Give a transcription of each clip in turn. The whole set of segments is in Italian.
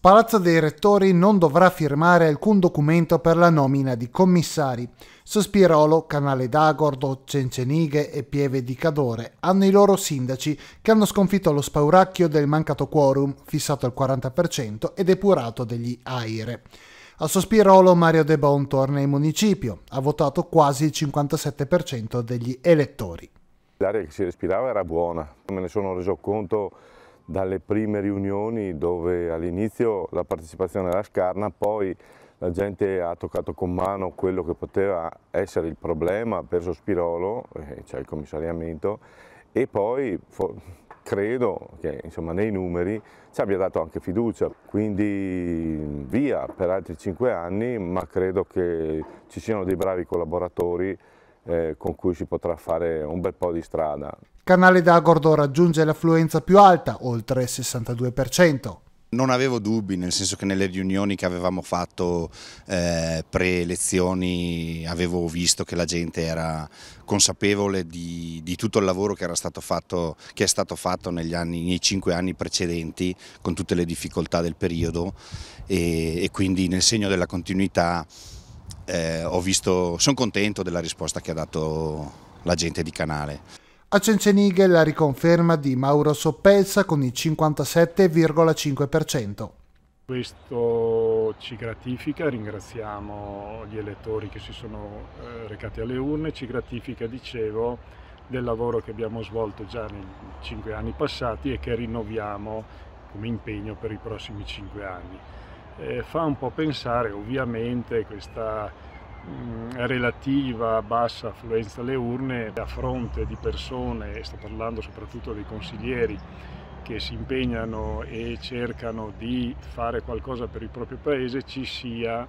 Palazzo dei Rettori non dovrà firmare alcun documento per la nomina di commissari. Sospirolo, Canale d'Agordo, Cencenighe e Pieve di Cadore hanno i loro sindaci che hanno sconfitto lo spauracchio del mancato quorum, fissato al 40% e depurato degli AIRE. A Sospirolo Mario De Bon torna in municipio, ha votato quasi il 57% degli elettori. L'aria che si respirava era buona, me ne sono reso conto dalle prime riunioni dove all'inizio la partecipazione era scarna, poi la gente ha toccato con mano quello che poteva essere il problema per Sospirolo, cioè il commissariamento, e poi credo che insomma, nei numeri ci abbia dato anche fiducia, quindi via per altri cinque anni, ma credo che ci siano dei bravi collaboratori eh, con cui si potrà fare un bel po' di strada. Canale d'Agordo raggiunge l'affluenza più alta, oltre il 62%. Non avevo dubbi, nel senso che nelle riunioni che avevamo fatto eh, pre-elezioni avevo visto che la gente era consapevole di, di tutto il lavoro che, fatto, che è stato fatto negli anni, nei cinque anni precedenti con tutte le difficoltà del periodo e, e quindi nel segno della continuità eh, sono contento della risposta che ha dato la gente di canale. A Cencenighe la riconferma di Mauro Soppelsa con il 57,5%. Questo ci gratifica, ringraziamo gli elettori che si sono eh, recati alle urne, ci gratifica, dicevo, del lavoro che abbiamo svolto già nei cinque anni passati e che rinnoviamo come impegno per i prossimi cinque anni eh, fa un po' pensare ovviamente questa mm, relativa bassa affluenza alle urne a fronte di persone, sto parlando soprattutto dei consiglieri, che si impegnano e cercano di fare qualcosa per il proprio paese, ci sia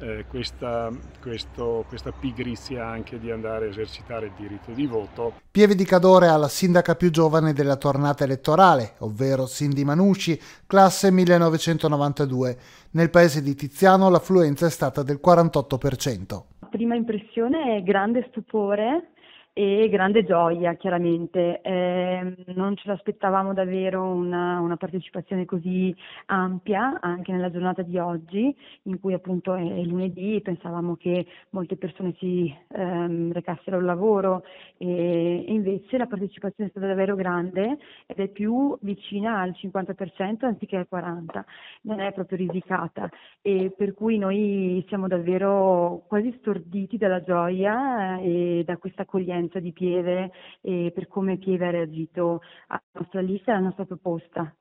eh, questa, questo, questa pigrizia anche di andare a esercitare il diritto di voto. Pieve di Cadore ha la sindaca più giovane della tornata elettorale, ovvero Cindy Manucci, classe 1992. Nel paese di Tiziano l'affluenza è stata del 48%. Prima impressione è grande stupore e grande gioia chiaramente, eh, non ce l'aspettavamo davvero una, una, partecipazione così ampia anche nella giornata di oggi in cui appunto è, è lunedì, pensavamo che molte persone si ehm, recassero al lavoro e, e, invece la partecipazione è stata davvero grande ed è più vicina al 50% anziché al 40%, non è proprio risicata e per cui noi siamo davvero quasi storditi dalla gioia eh, e da questa accoglienza presenza di Pieve e per come Pieve ha reagito alla nostra lista e alla nostra proposta.